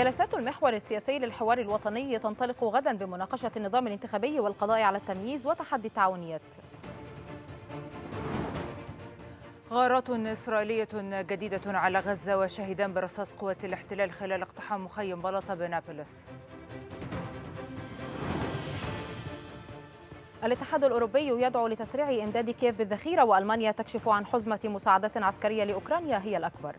جلسات المحور السياسي للحوار الوطني تنطلق غدا بمناقشة النظام الانتخابي والقضاء على التمييز وتحدي التعاونيات غارات إسرائيلية جديدة على غزة وشهدان برصاص قوات الاحتلال خلال اقتحام مخيم بلاطة بنابلس الاتحاد الأوروبي يدعو لتسريع إمداد كييف بالذخيرة وألمانيا تكشف عن حزمة مساعدات عسكرية لأوكرانيا هي الأكبر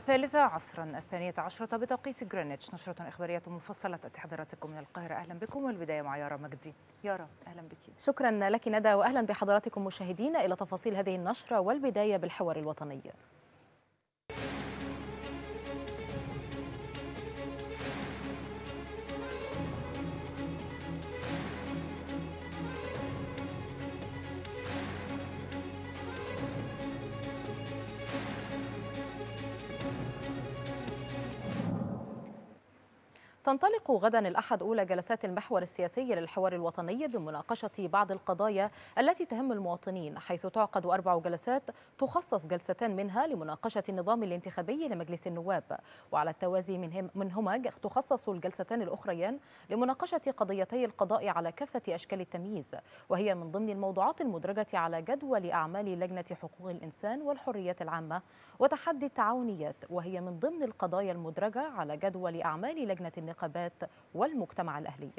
الثالثة عصرا الثانية عشرة بتوقيت غرينتش نشرة إخبارية مفصلة تحضراتكم من القاهرة أهلا بكم والبداية مع يارا مجدي يارا أهلا بك شكرا لك ندى وأهلا بحضراتكم مشاهدينا إلى تفاصيل هذه النشرة والبداية بالحوار الوطني تنطلق غدا الأحد أولى جلسات المحور السياسي للحوار الوطني بمناقشة بعض القضايا التي تهم المواطنين حيث تعقد أربع جلسات تخصص جلستان منها لمناقشة النظام الانتخابي لمجلس النواب وعلى التوازي منهم منهما تخصص الجلستان الأخريان لمناقشة قضيتي القضاء على كافة أشكال التمييز وهي من ضمن الموضوعات المدرجة على جدول أعمال لجنة حقوق الإنسان والحريات العامة وتحدي التعاونيات وهي من ضمن القضايا المدرجة على جدول أعمال لجنة النقاش النقابات والمجتمع الأهلي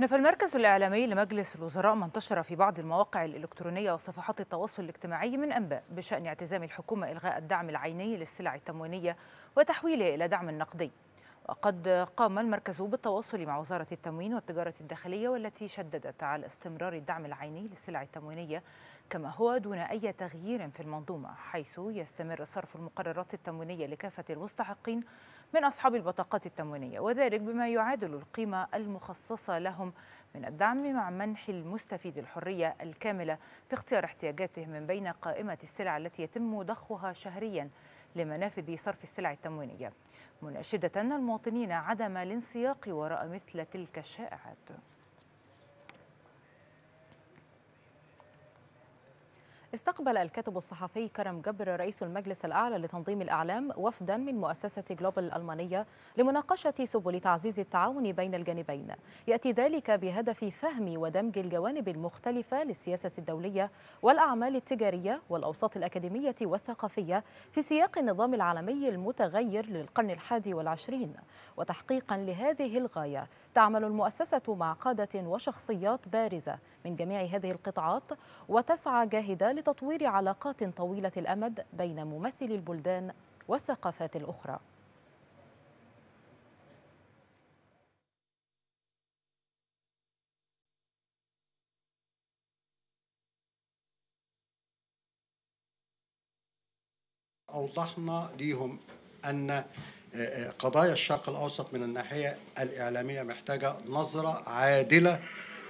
نفى المركز الإعلامي لمجلس الوزراء ما انتشر في بعض المواقع الإلكترونية وصفحات التواصل الاجتماعي من أنباء بشأن اعتزام الحكومة إلغاء الدعم العيني للسلع التموينية وتحويله إلى دعم نقدي وقد قام المركز بالتواصل مع وزارة التموين والتجارة الداخلية والتي شددت على استمرار الدعم العيني للسلع التموينية كما هو دون أي تغيير في المنظومة حيث يستمر صرف المقررات التموينية لكافة المستحقين من أصحاب البطاقات التموينية وذلك بما يعادل القيمة المخصصة لهم من الدعم مع منح المستفيد الحرية الكاملة في اختيار احتياجاته من بين قائمة السلع التي يتم ضخها شهرياً لمنافذ صرف السلع التموينية مناشدة المواطنين عدم الانسياق وراء مثل تلك الشائعات استقبل الكاتب الصحفي كرم جبر رئيس المجلس الأعلى لتنظيم الأعلام وفدا من مؤسسة جلوبال الألمانية لمناقشة سبل تعزيز التعاون بين الجانبين يأتي ذلك بهدف فهم ودمج الجوانب المختلفة للسياسة الدولية والأعمال التجارية والأوساط الأكاديمية والثقافية في سياق النظام العالمي المتغير للقرن الحادي والعشرين وتحقيقا لهذه الغاية تعمل المؤسسة مع قادة وشخصيات بارزة من جميع هذه القطاعات وتسعى جاهدة لتطوير علاقات طويلة الأمد بين ممثلي البلدان والثقافات الأخرى أوضحنا ليهم أن قضايا الشرق الاوسط من الناحيه الاعلاميه محتاجه نظره عادله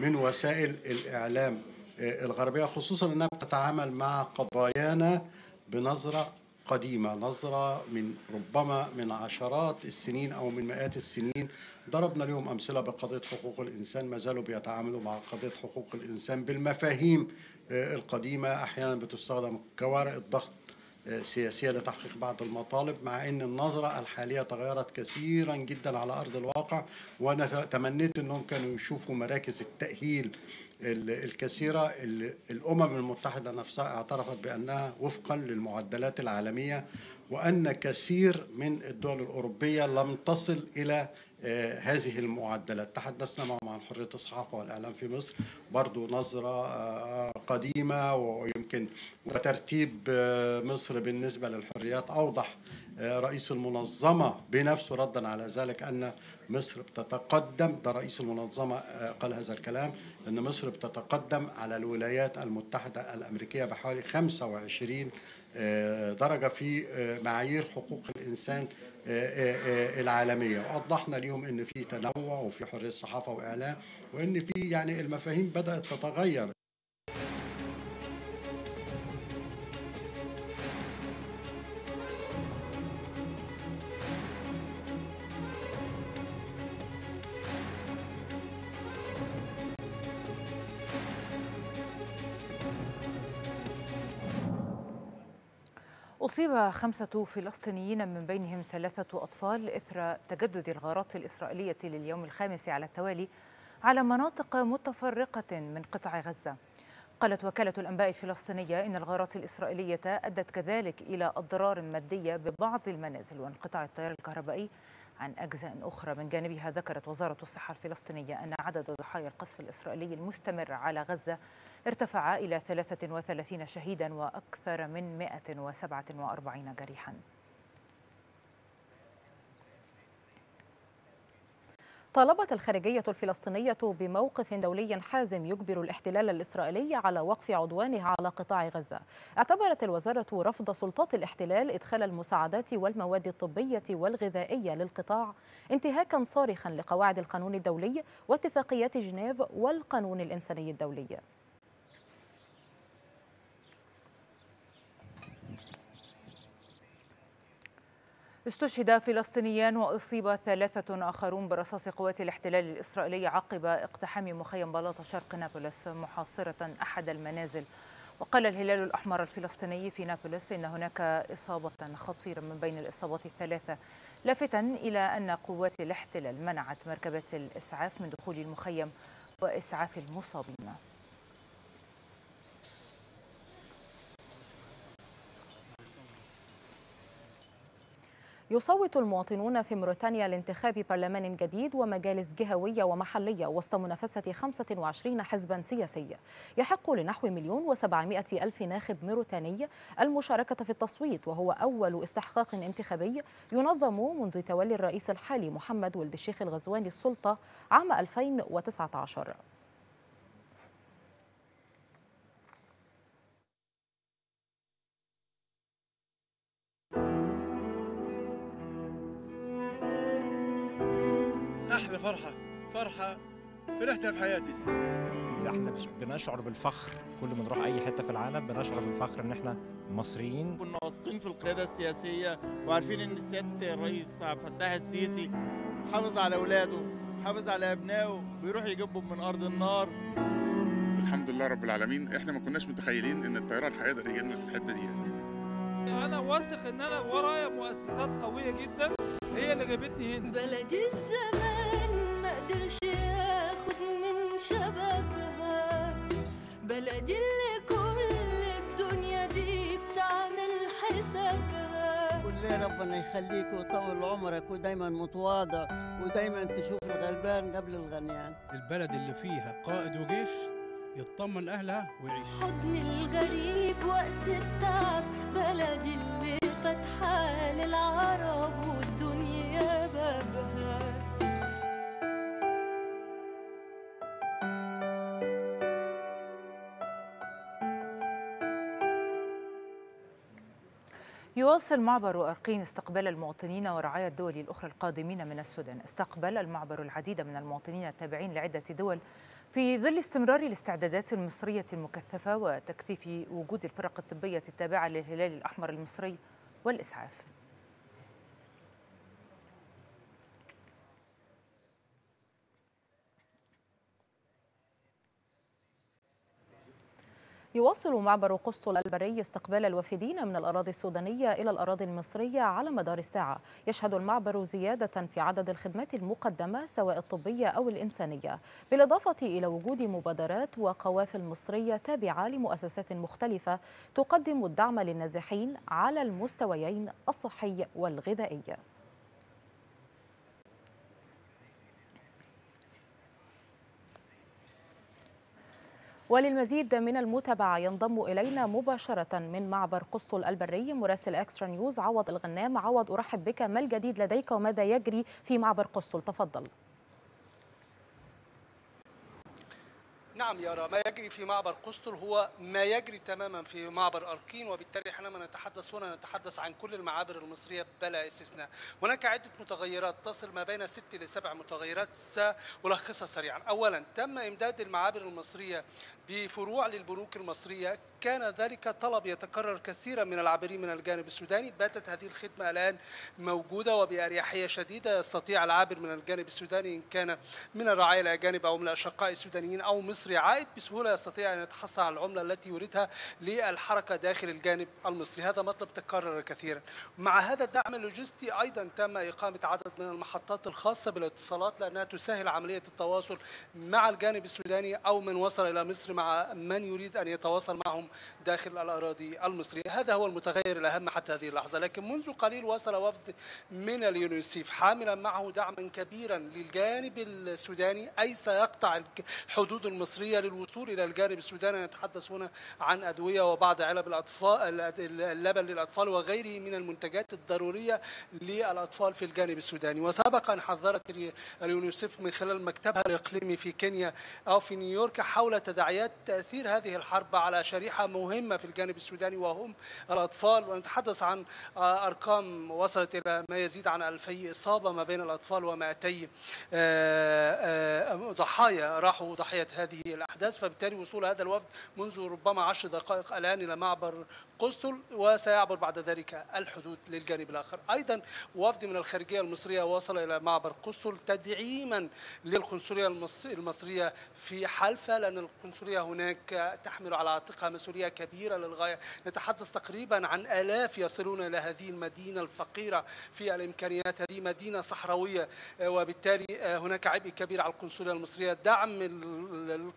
من وسائل الاعلام آه، الغربيه خصوصا انها بتتعامل مع قضايانا بنظره قديمه نظره من ربما من عشرات السنين او من مئات السنين ضربنا لهم امثله بقضيه حقوق الانسان ما زالوا بيتعاملوا مع قضيه حقوق الانسان بالمفاهيم آه، القديمه احيانا بتستخدم كوارق الضغط سياسية لتحقيق بعض المطالب مع أن النظرة الحالية تغيرت كثيرا جدا على أرض الواقع وأنا تمنيت أنهم كانوا يشوفوا مراكز التأهيل الكثيرة الأمم المتحدة نفسها اعترفت بأنها وفقا للمعدلات العالمية وأن كثير من الدول الأوروبية لم تصل إلى آه، هذه المعدلات تحدثنا مع عن حرية الصحافة والإعلام في مصر برضو نظرة آه، آه، قديمة ويمكن وترتيب مصر بالنسبة للحريات أوضح رئيس المنظمة بنفسه ردا على ذلك أن مصر بتتقدم ده رئيس المنظمة قال هذا الكلام أن مصر بتتقدم على الولايات المتحدة الأمريكية بحوالي 25 درجة في معايير حقوق الإنسان آه، آه، آه، العالميه وأوضحنا ليهم ان في تنوع وفي حريه صحافه واعلام وان في يعني المفاهيم بدات تتغير أصيب خمسة فلسطينيين من بينهم ثلاثة أطفال إثر تجدد الغارات الإسرائيلية لليوم الخامس على التوالي على مناطق متفرقة من قطاع غزة قالت وكالة الأنباء الفلسطينية إن الغارات الإسرائيلية أدت كذلك إلى أضرار مادية ببعض المنازل وانقطاع التيار الكهربائي عن أجزاء أخرى من جانبها ذكرت وزارة الصحة الفلسطينية أن عدد ضحايا القصف الإسرائيلي المستمر على غزة ارتفع إلى 33 شهيدا وأكثر من 147 جريحا طالبت الخارجية الفلسطينية بموقف دولي حازم يجبر الاحتلال الإسرائيلي على وقف عدوانه على قطاع غزة اعتبرت الوزارة رفض سلطات الاحتلال إدخال المساعدات والمواد الطبية والغذائية للقطاع انتهاكا صارخا لقواعد القانون الدولي واتفاقيات جنيف والقانون الإنساني الدولي استشهد فلسطينيان وأصيب ثلاثة آخرون برصاص قوات الاحتلال الإسرائيلي عقب اقتحام مخيم بلاط شرق نابلس محاصرة أحد المنازل وقال الهلال الأحمر الفلسطيني في نابلس إن هناك إصابة خطيرة من بين الإصابات الثلاثة لافتا إلى أن قوات الاحتلال منعت مركبة الإسعاف من دخول المخيم وإسعاف المصابين يصوت المواطنون في موريتانيا لانتخاب برلمان جديد ومجالس جهوية ومحلية وسط منافسة 25 حزبا سياسي يحق لنحو مليون وسبعمائة ألف ناخب موريتاني المشاركة في التصويت وهو أول استحقاق انتخابي ينظم منذ تولي الرئيس الحالي محمد ولد الشيخ الغزواني السلطة عام 2019 فرحه فرحتها في حياتي احنا بنشعر بالفخر كل ما نروح اي حته في العالم بنشعر بالفخر ان احنا مصريين كنا واثقين في القياده السياسيه وعارفين ان السيد الرئيس عبد الفتاح السيسي حافظ على اولاده حافظ على ابنائه بيروح يجيبهم من ارض النار الحمد لله رب العالمين احنا ما كناش متخيلين ان الطيران هيقدر يجيبنا في الحته دي يعني. انا واثق ان انا ورايا مؤسسات قويه جدا هي اللي جابتني هنا بلد الزمان مش ياخد من شبابها بلدي اللي كل الدنيا دي بتعمل حسابها قول لي ربنا يخليك ويطول عمرك ودايما متواضع ودايما تشوف الغلبان قبل الغنيان البلد اللي فيها قائد وجيش يطمن اهلها ويعيش حضن الغريب وقت التعب بلدي اللي فاتحه للعرب يواصل معبر أرقين استقبال المواطنين ورعايا الدول الأخرى القادمين من السودان استقبل المعبر العديد من المواطنين التابعين لعدة دول في ظل استمرار الاستعدادات المصرية المكثفة وتكثيف وجود الفرق الطبية التابعة للهلال الأحمر المصري والإسعاف يواصل معبر قسطل البري استقبال الوافدين من الأراضي السودانية إلى الأراضي المصرية على مدار الساعة يشهد المعبر زيادة في عدد الخدمات المقدمة سواء الطبية أو الإنسانية بالإضافة إلى وجود مبادرات وقوافل مصرية تابعة لمؤسسات مختلفة تقدم الدعم للنازحين على المستويين الصحي والغذائي وللمزيد من المتابعة ينضم إلينا مباشرة من معبر قسطل البري مراسل أكسترا نيوز عوض الغنام عوض أرحب بك ما الجديد لديك وماذا يجري في معبر قسطل تفضل نعم يرى ما يجري في معبر قسطر هو ما يجري تماما في معبر أركين وبالتالي حينما نتحدث هنا نتحدث عن كل المعابر المصرية بلا استثناء هناك عدة متغيرات تصل ما بين ست إلى سبع متغيرات سألخصها سريعا أولا تم إمداد المعابر المصرية بفروع للبنوك المصرية كان ذلك طلب يتكرر كثيرا من العابرين من الجانب السوداني باتت هذه الخدمة الآن موجودة وبأريحية شديدة يستطيع العابر من الجانب السوداني إن كان من الرعاية الأجانب أو من الأشقاء السودانيين أو مصر المصري عائد بسهولة يستطيع أن يتحصل على العملة التي يريدها للحركة داخل الجانب المصري هذا مطلب تكرر كثيرا مع هذا الدعم اللوجستي أيضا تم إقامة عدد من المحطات الخاصة بالاتصالات لأنها تسهل عملية التواصل مع الجانب السوداني أو من وصل إلى مصر مع من يريد أن يتواصل معهم داخل الأراضي المصرية هذا هو المتغير الأهم حتى هذه اللحظة لكن منذ قليل وصل وفد من اليونيسيف حاملا معه دعما كبيرا للجانب السوداني أي سيقطع الحدود المصرية مصرية للوصول إلى الجانب السوداني نتحدث هنا عن أدوية وبعض علب الأطفال اللبن للأطفال وغيره من المنتجات الضرورية للأطفال في الجانب السوداني وسبق أن حذرت اليونيسف من خلال مكتبها الإقليمي في كينيا أو في نيويورك حول تداعيات تأثير هذه الحرب على شريحة مهمة في الجانب السوداني وهم الأطفال ونتحدث عن أرقام وصلت إلى ما يزيد عن 2000 إصابة ما بين الأطفال و200 آه، آه، ضحايا راحوا ضحية هذه الأحداث فبالتالي وصول هذا الوفد منذ ربما عشر دقائق الآن إلى معبر قسطل وسيعبر بعد ذلك الحدود للجانب الآخر أيضا وفد من الخارجية المصرية وصل إلى معبر قسطل تدعيما للقنصلية المصرية في حلفة لأن القنصلية هناك تحمل على عاتقها مسؤولية كبيرة للغاية نتحدث تقريبا عن آلاف يصلون إلى هذه المدينة الفقيرة في الإمكانيات هذه مدينة صحراوية وبالتالي هناك عبء كبير على القنصلية المصرية دعم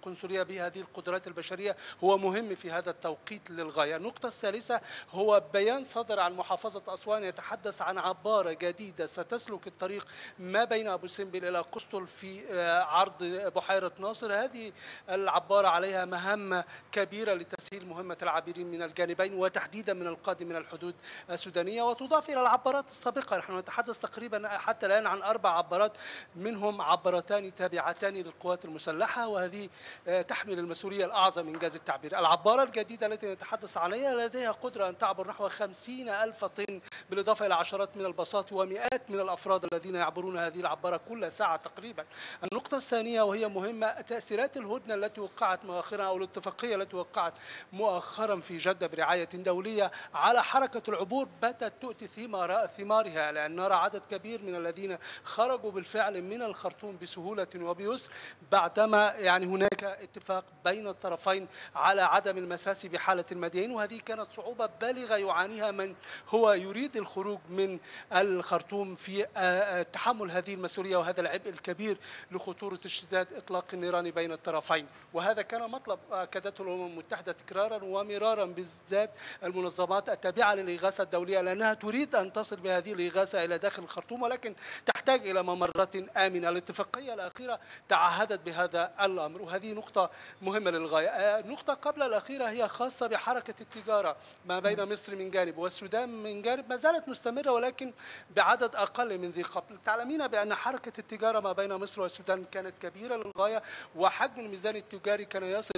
القنصلية بهذه القدرات البشرية هو مهم في هذا التوقيت للغاية النقطة الثالثة هو بيان صدر عن محافظة أسوان يتحدث عن عبارة جديدة ستسلك الطريق ما بين أبو سمبل إلى قسطل في آه، عرض بحيرة ناصر هذه العبارة عليها مهمة كبيرة لتسهيل مهمة العابرين من الجانبين وتحديدا من القادم من الحدود السودانية وتضاف إلى العبارات السابقة نحن نتحدث تقريبا حتى الآن عن أربع عبارات منهم عبارتان تابعتان للقوات المسلحة وهذه آه، تحمل المسؤولية الأعظم إن جاز التعبير العبارة الجديدة التي نتحدث عنها لديها قدرة أن تعبر نحو خمسين ألف طن بالإضافة إلى عشرات من الباصات ومئات من الأفراد الذين يعبرون هذه العبارة كل ساعة تقريبا النقطة الثانية وهي مهمة تأثيرات الهدنة التي وقعت مؤخرا أو الاتفاقية التي وقعت مؤخرا في جدة برعاية دولية على حركة العبور باتت تؤتي ثمار ثمارها لأن نرى عدد كبير من الذين خرجوا بالفعل من الخرطوم بسهولة وبيسر بعدما يعني هناك هناك اتفاق بين الطرفين على عدم المساس بحالة المدينين وهذه كانت صعوبة بالغة يعانيها من هو يريد الخروج من الخرطوم في آه، آه، تحمل هذه المسؤولية وهذا العبء الكبير لخطورة اشتداد إطلاق النيران بين الطرفين وهذا كان مطلب أكدته الأمم المتحدة تكرارا ومرارا بالذات المنظمات التابعة للإغاثة الدولية لأنها تريد أن تصل بهذه الإغاثة إلى داخل الخرطوم ولكن تحتاج إلى ممرات آمنة الاتفاقية الأخيرة تعهدت بهذا الأمر وهذه هذه نقطة مهمة للغاية النقطة آه، قبل الأخيرة هي خاصة بحركة التجارة ما بين نعم. مصر من جانب والسودان من جانب ما زالت مستمرة ولكن بعدد أقل من ذي قبل تعلمين بأن حركة التجارة ما بين مصر والسودان كانت كبيرة للغاية وحجم الميزان التجاري كان يصل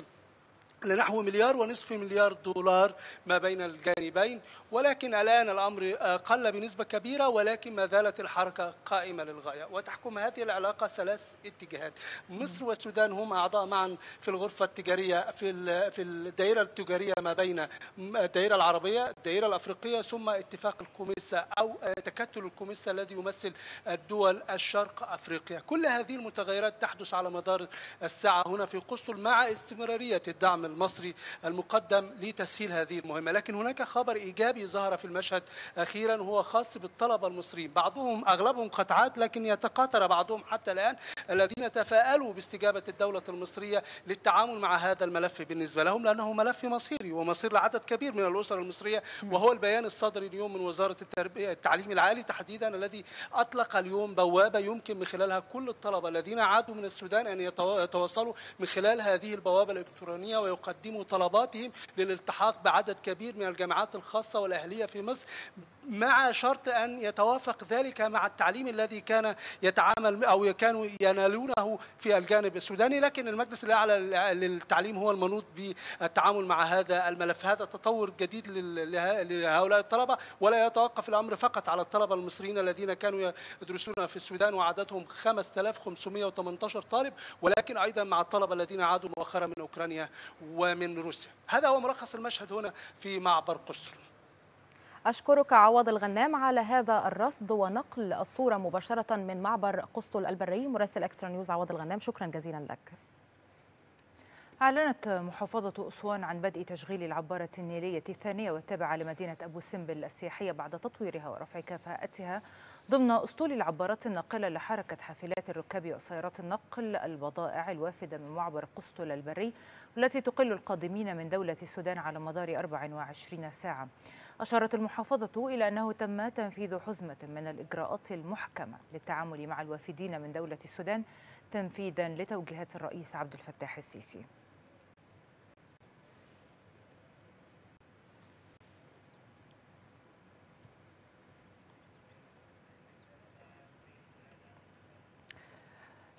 لنحو مليار ونصف مليار دولار ما بين الجانبين ولكن الآن الأمر قل بنسبة كبيرة ولكن ما زالت الحركة قائمة للغاية وتحكم هذه العلاقة ثلاث اتجاهات مصر والسودان هم أعضاء معا في الغرفة التجارية في في الدائرة التجارية ما بين الدائرة العربية الدائرة الأفريقية ثم اتفاق الكوميسا أو تكتل الكوميسا الذي يمثل الدول الشرق أفريقيا كل هذه المتغيرات تحدث على مدار الساعة هنا في قسطل مع استمرارية الدعم المصري المقدم لتسهيل هذه المهمة لكن هناك خبر إيجابي ظهر في المشهد أخيرا هو خاص بالطلبة المصريين بعضهم أغلبهم قد عاد لكن يتقاطر بعضهم حتى الآن الذين تفاءلوا باستجابة الدولة المصرية للتعامل مع هذا الملف بالنسبة لهم لأنه ملف مصيري ومصير لعدد كبير من الأسر المصرية وهو البيان الصدري اليوم من وزارة التربية التعليم العالي تحديدا الذي أطلق اليوم بوابة يمكن من خلالها كل الطلبة الذين عادوا من السودان أن يتواصلوا من خلال هذه البوابة الإلكترونية ويقوموا يقدموا طلباتهم للالتحاق بعدد كبير من الجامعات الخاصة والأهلية في مصر مع شرط أن يتوافق ذلك مع التعليم الذي كان يتعامل أو كانوا ينالونه في الجانب السوداني لكن المجلس الأعلى للتعليم هو المنوط بالتعامل مع هذا الملف هذا تطور جديد لهؤلاء الطلبة ولا يتوقف الأمر فقط على الطلبة المصريين الذين كانوا يدرسون في السودان وعددهم 5518 طالب ولكن أيضا مع الطلبة الذين عادوا مؤخرا من أوكرانيا ومن روسيا هذا هو ملخص المشهد هنا في معبر قسر أشكرك عوض الغنام على هذا الرصد ونقل الصورة مباشرة من معبر قسطل البري مراسل أكسترا نيوز عوض الغنام شكرا جزيلا لك أعلنت محافظة أسوان عن بدء تشغيل العبارة النيلية الثانية والتابعة لمدينة أبو سمبل السياحية بعد تطويرها ورفع كفاءتها ضمن أسطول العبارات الناقلة لحركة حافلات الركاب وسيارات النقل البضائع الوافدة من معبر قسطل البري والتي تقل القادمين من دولة السودان على مدار 24 ساعة أشارت المحافظة إلى أنه تم تنفيذ حزمة من الإجراءات المحكمة للتعامل مع الوافدين من دولة السودان تنفيذا لتوجيهات الرئيس عبد الفتاح السيسي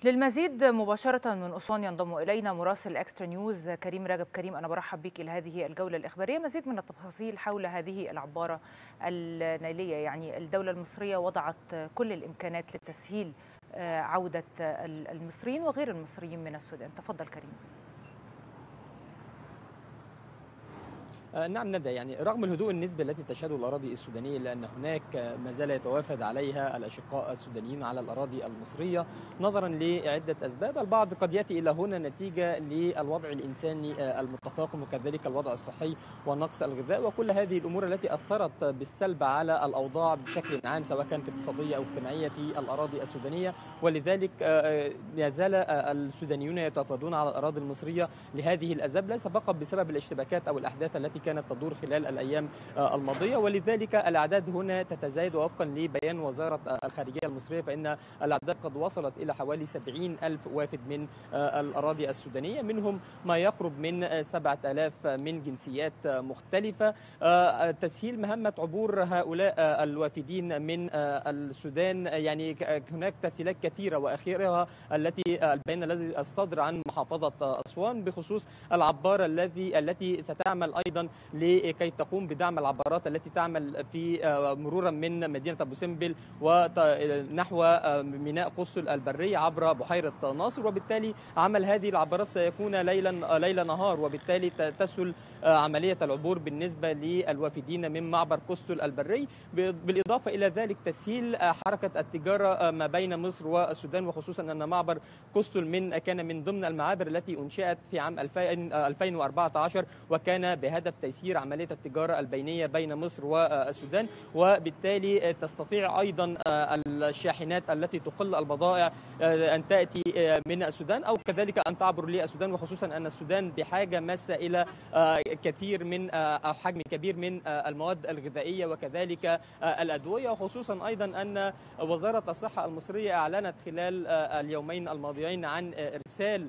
للمزيد مباشرة من أسوان ينضم إلينا مراسل إكسترا نيوز كريم رجب كريم أنا برحب بك إلى هذه الجولة الإخبارية مزيد من التفاصيل حول هذه العبارة النيلية يعني الدولة المصرية وضعت كل الإمكانات لتسهيل آه، عودة المصريين وغير المصريين من السودان تفضل كريم آه، نعم ندى يعني رغم الهدوء النسبي التي تشهده الاراضي السودانيه لان هناك ما زال يتوافد عليها الاشقاء السودانيين على الاراضي المصريه نظرا لعده اسباب البعض قد ياتي الى هنا نتيجه للوضع الانساني آه، المتفاقم وكذلك الوضع الصحي ونقص الغذاء وكل هذه الامور التي اثرت بالسلب على الاوضاع بشكل عام سواء كانت اقتصاديه او اجتماعيه في الاراضي السودانيه ولذلك آه، ما زال السودانيون يتوافدون على الاراضي المصريه لهذه الاسباب ليس فقط بسبب الاشتباكات او الاحداث التي كانت تدور خلال الأيام آه، الماضية ولذلك الأعداد هنا تتزايد وفقا لبيان وزارة آه، الخارجية المصرية فإن الأعداد قد وصلت إلى حوالي 70 ألف وافد من آه، الأراضي السودانية منهم ما يقرب من 7000 من جنسيات مختلفة تسهيل مهمة عبور هؤلاء الوافدين من السودان يعني هناك تسهيلات كثيرة وأخيرها التي البيان الذي الصدر عن محافظة أسوان بخصوص العبارة الذي التي ستعمل أيضا لكي تقوم بدعم العبارات التي تعمل في آه، مرورا من مدينه ابو سمبل ونحو آه، ميناء قسطل البريه عبر بحيره ناصر وبالتالي عمل هذه العبارات سيكون ليلا آه، ليل نهار وبالتالي تسهل عمليه العبور بالنسبه للوافدين من معبر قسطل البري بالاضافه الى ذلك تسهيل حركه التجاره ما بين مصر والسودان وخصوصا ان معبر قسطل من كان من ضمن المعابر التي انشئت في عام 2014 وكان بهدف تيسير عملية التجارة البينية بين مصر والسودان وبالتالي تستطيع أيضا آه، الشاحنات التي تقل البضائع آه، أن تأتي آه، من السودان أو كذلك أن تعبر للسودان وخصوصا أن السودان بحاجة ماسة إلى كثير من أو حجم كبير من المواد الغذائية وكذلك الأدوية وخصوصا أيضا أن وزارة الصحة المصرية أعلنت خلال اليومين الماضيين عن إرسال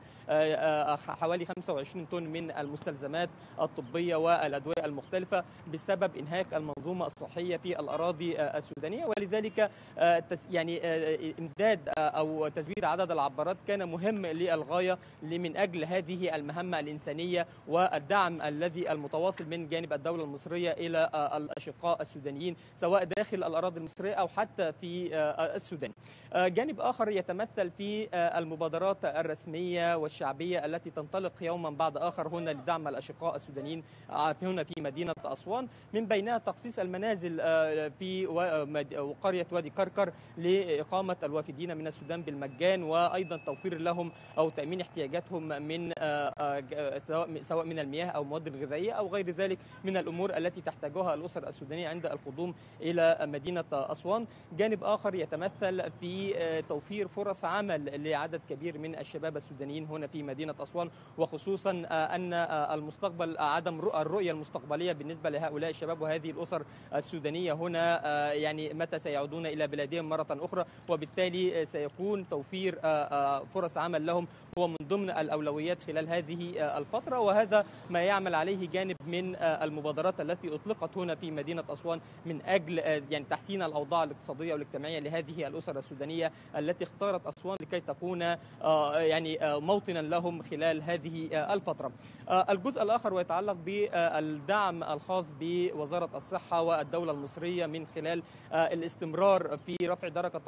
حوالي 25 طن من المستلزمات الطبية و والأدوية المختلفة بسبب إنهاك المنظومة الصحية في الأراضي آه، السودانية ولذلك آه، يعني آه، إمداد أو تزويد عدد العبارات كان مهم للغاية من أجل هذه المهمة الإنسانية والدعم الذي المتواصل من جانب الدولة المصرية إلى الأشقاء السودانيين سواء داخل الأراضي المصرية أو حتى في السودان جانب آخر يتمثل في المبادرات الرسمية والشعبية التي تنطلق يوما بعد آخر هنا لدعم الأشقاء السودانيين هنا في مدينة أسوان من بينها تخصيص المنازل آه، في آه، قرية وادي كركر لإقامة الوافدين من السودان بالمجان وأيضا توفير لهم أو تأمين احتياجاتهم من آه، سواء من المياه أو مواد غذائية أو غير ذلك من الأمور التي تحتاجها الأسر السودانية عند القدوم إلى مدينة أسوان جانب آخر يتمثل في توفير فرص عمل لعدد كبير من الشباب السودانيين هنا في مدينة أسوان وخصوصا أن المستقبل عدم رؤى الرؤية المستقبلية بالنسبة لهؤلاء الشباب وهذه الأسر السودانية هنا آه، يعني متى سيعودون إلى بلادهم مرة أخرى وبالتالي آه، سيكون توفير آه، فرص عمل لهم هو من ضمن الأولويات خلال هذه الفترة وهذا ما يعمل عليه جانب من المبادرات التي أطلقت هنا في مدينة أسوان من أجل يعني تحسين الأوضاع الاقتصادية والاجتماعية لهذه الأسر السودانية التي اختارت أسوان لكي تكون يعني موطنا لهم خلال هذه الفترة الجزء الآخر ويتعلق ب الدعم الخاص بوزارة الصحة والدولة المصرية من خلال آه، الاستمرار في رفع درجة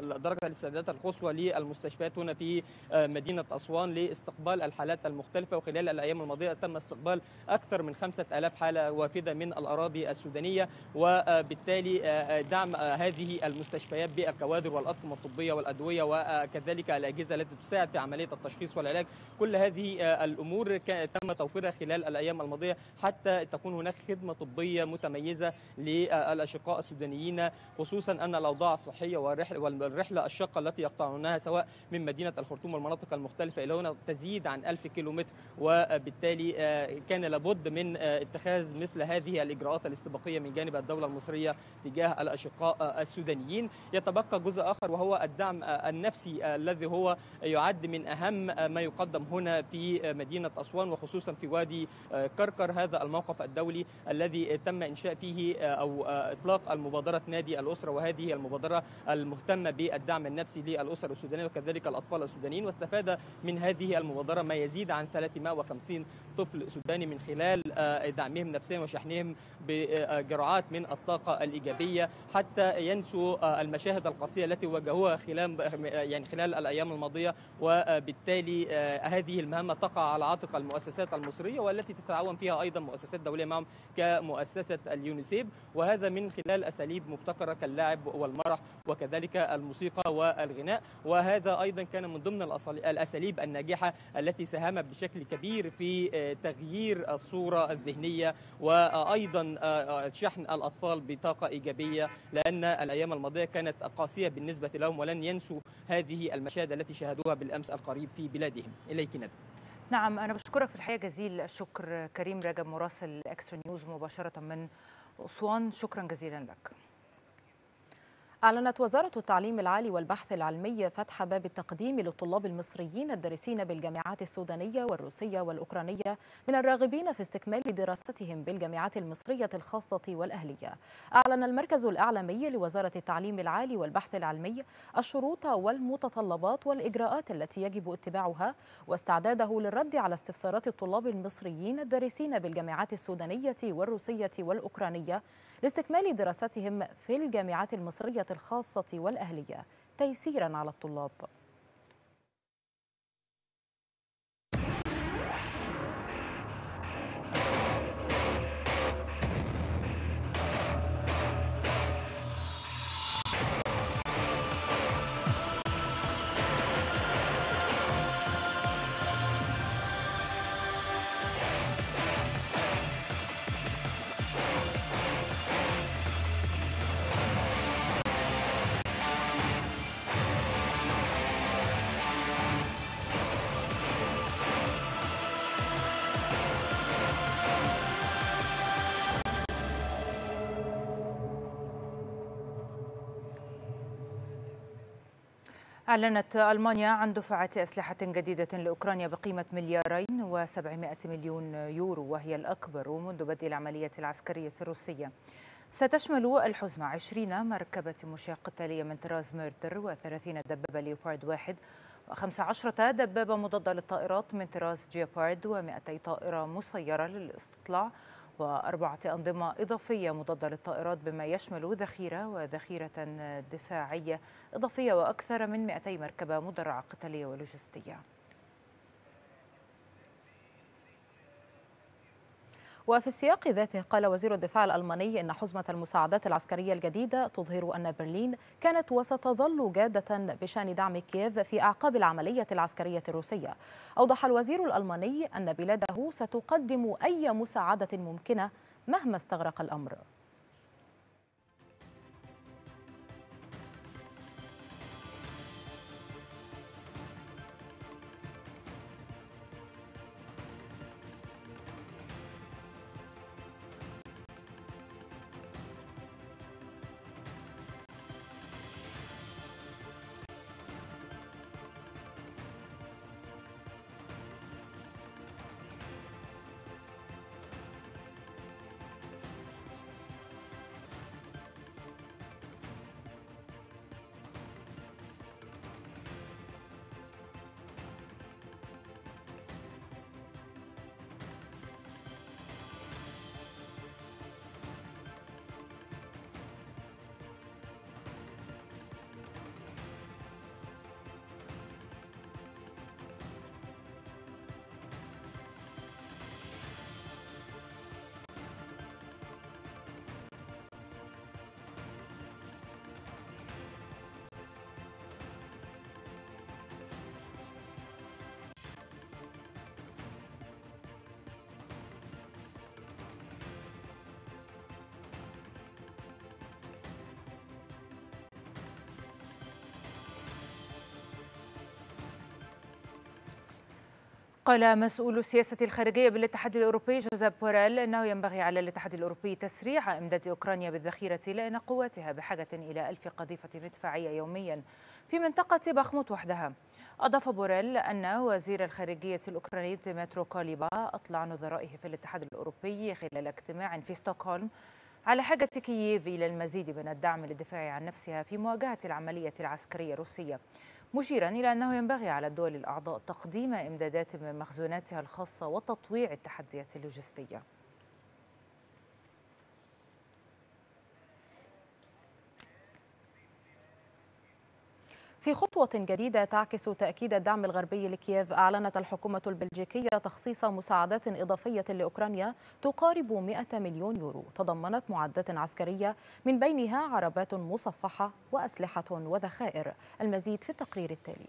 درجة الاستعدادات القصوى للمستشفيات هنا في آه، مدينة أسوان لاستقبال الحالات المختلفة وخلال الأيام الماضية تم استقبال أكثر من 5000 حالة وافدة من الأراضي السودانية وبالتالي آه، دعم هذه المستشفيات بالكوادر والأطقم الطبية والأدوية وكذلك الأجهزة التي تساعد في عملية التشخيص والعلاج كل هذه الأمور تم توفيرها خلال الأيام الماضية حتى تكون هناك خدمه طبيه متميزه للاشقاء السودانيين خصوصا ان الاوضاع الصحيه والرحله الشاقه التي يقطعونها سواء من مدينه الخرطوم والمناطق المختلفه الى هنا تزيد عن 1000 كيلومتر وبالتالي آه، كان لابد من آه، اتخاذ مثل هذه الاجراءات الاستباقيه من جانب الدوله المصريه تجاه الاشقاء آه، السودانيين يتبقى جزء اخر وهو الدعم النفسي الذي هو يعد من اهم ما يقدم هنا في مدينه اسوان وخصوصا في وادي كركر هذا هذا الموقف الدولي الذي تم انشاء فيه آه، او آه، اطلاق المبادره نادي الاسره وهذه المبادره المهتمه بالدعم النفسي للاسر السودانيه وكذلك الاطفال السودانيين واستفاد من هذه المبادره ما يزيد عن 350 طفل سوداني من خلال آه، دعمهم نفسيا وشحنهم بجرعات من الطاقه الايجابيه حتى ينسوا المشاهد القاسيه التي واجهوها خلال يعني خلال الايام الماضيه وبالتالي هذه المهمه تقع على عاتق المؤسسات المصريه والتي تتعاون فيها ايضا ايضا مؤسسات دوليه معهم كمؤسسه اليونيسيب وهذا من خلال اساليب مبتكره كاللعب والمرح وكذلك الموسيقى والغناء وهذا ايضا كان من ضمن الاساليب الناجحه التي ساهمت بشكل كبير في آه، تغيير الصوره الذهنيه وايضا آه، آه، شحن الاطفال بطاقه ايجابيه لان الايام الماضيه كانت قاسيه بالنسبه لهم ولن ينسوا هذه المشاهد التي شاهدوها بالامس القريب في بلادهم اليك ندم نعم أنا بشكرك في الحقيقة جزيل الشكر كريم رجب مراسل أكسترا نيوز مباشرة من أسوان شكرا جزيلا لك أعلنت وزارة التعليم العالي والبحث العلمي فتح باب التقديم للطلاب المصريين الدارسين بالجامعات السودانية والروسية والأوكرانية من الراغبين في استكمال دراستهم بالجامعات المصرية الخاصة والأهلية. أعلن المركز الأعلامي لوزارة التعليم العالي والبحث العلمي الشروط والمتطلبات والإجراءات التي يجب اتباعها واستعداده للرد على استفسارات الطلاب المصريين الدارسين بالجامعات السودانية والروسية والأوكرانية لاستكمال دراستهم في الجامعات المصرية الخاصة والأهلية تيسيرا على الطلاب أعلنت ألمانيا عن دفعة أسلحة جديدة لأوكرانيا بقيمة مليارين و700 مليون يورو وهي الأكبر منذ بدء العملية العسكرية الروسية ستشمل الحزمة 20 مركبة مشاة قتالية من طراز ميردر و30 دبابة ليوبارد واحد و15 دبابة مضادة للطائرات من طراز جيبارد و200 طائرة مسيرة للاستطلاع وأربعة أنظمة إضافية مضادة للطائرات بما يشمل ذخيرة وذخيرة دفاعية إضافية وأكثر من 200 مركبة مدرعة قتالية ولوجستية وفي السياق ذاته قال وزير الدفاع الألماني إن حزمة المساعدات العسكرية الجديدة تظهر أن برلين كانت وستظل جادة بشأن دعم كييف في أعقاب العملية العسكرية الروسية أوضح الوزير الألماني أن بلاده ستقدم أي مساعدة ممكنة مهما استغرق الأمر قال مسؤول السياسة الخارجية بالاتحاد الأوروبي جوزيف بوريل أنه ينبغي على الاتحاد الأوروبي تسريع إمداد أوكرانيا بالذخيرة لأن قواتها بحاجة إلى ألف قذيفة مدفعية يوميا في منطقة بخموت وحدها أضاف بوريل أن وزير الخارجية الأوكراني ديمترو كوليبا أطلع نظرائه في الاتحاد الأوروبي خلال اجتماع في ستوكهولم على حاجة كييف إلى المزيد من الدعم للدفاع عن نفسها في مواجهة العملية العسكرية الروسية مشيرا إلى أنه ينبغي على الدول الأعضاء تقديم إمدادات من مخزوناتها الخاصة وتطويع التحديات اللوجستية في خطوة جديدة تعكس تأكيد الدعم الغربي لكييف أعلنت الحكومة البلجيكية تخصيص مساعدات إضافية لأوكرانيا تقارب 100 مليون يورو تضمنت معدات عسكرية من بينها عربات مصفحة وأسلحة وذخائر المزيد في التقرير التالي